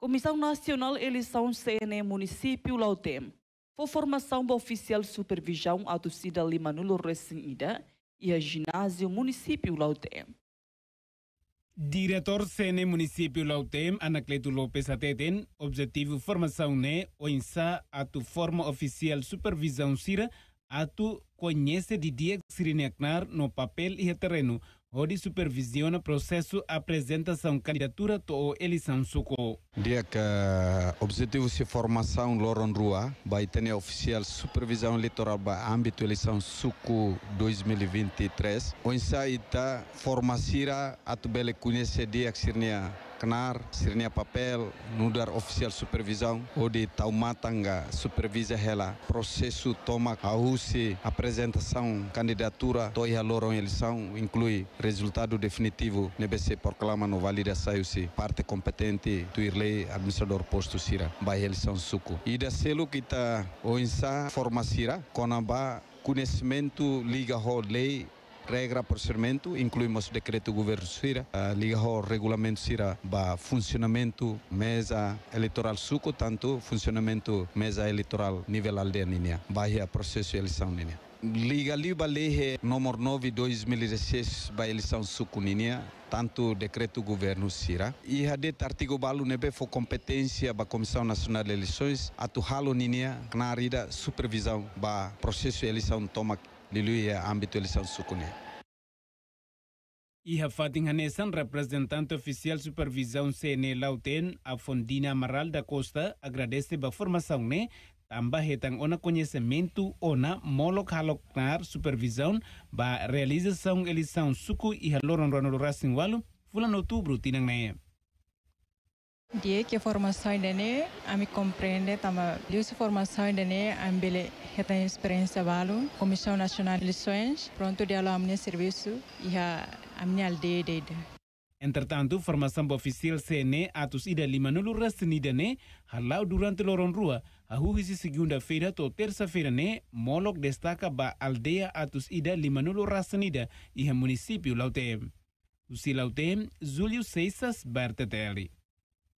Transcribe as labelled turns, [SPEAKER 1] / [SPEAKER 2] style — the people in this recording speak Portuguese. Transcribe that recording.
[SPEAKER 1] Comissão Nacional Eleição CNE Município Lautem. Foi formação do oficial supervisão a torcida Limanulo Nulo Recinida e a ginásio Município Lautem.
[SPEAKER 2] Diretor CNE Município Lautem, Anacleto Lopes Ateten, objetivo formação NE, OINSA, ato forma oficial supervisão CIRA, ato conhece de dia Sirinecnar no papel e terreno, onde supervisiona processo apresentação candidatura ou eleição suco.
[SPEAKER 1] Dia que eh, objetivo se formação Loron Rua, vai ter oficial supervisão eleitoral para âmbito eleição suco 2023. O sai está formacira a tu bele conhecer dia que CNAR, Sirnia Papel, Nudar Oficial Supervisão, onde Taumatanga supervisa ela. Processo toma a Rússia, apresentação, candidatura, toia loron eleição, inclui resultado definitivo. NBC proclama no valida saiu-se parte competente do Irlei, administrador posto Sira, vai eleição suco. E da selo que está o insa forma Sira, conaba conhecimento liga lei regra, procedimento, incluímos o decreto do governo Sira, liga ao regulamento Sira para funcionamento mesa eleitoral suco, tanto funcionamento mesa eleitoral nível aldeia para o processo de eleição nínia. Liga Liba Lehe número 9 2016 para eleição sucuninha, tanto decreto governo Sira. E hadet artigo balu nebe foi competência da Comissão Nacional de Eleições, atu halo ninia na arida supervisão ba processo de eleição toma liliyo ya ambitwelisan sukune
[SPEAKER 2] iha fatinhanesan representante oficial supervisão cne lauten Afondina fondina amaral da costa agradece ba formação ne tamba hetan ona conhecimento ona molok haloknar supervisão ba realização eleição suku iha loron ronolo rasinwalu fulan outubro tinang ne Die que formações dene, a me compreende tama. Lius formações dene, ambele, bele reta experiência valo. Comissão Nacional de Lições, pronto de aula amne serviço e a amne aldeia deida. Entretanto, formação oficial CNE atos ida lima nulu rasni dene, halau durante loron rua, a rugisi segunda-feira to terça-feira ne, molok destaca ba aldeia atos ida lima nulu rasnida e município laute. Usilaute, Júlio Seixas Bertetelli.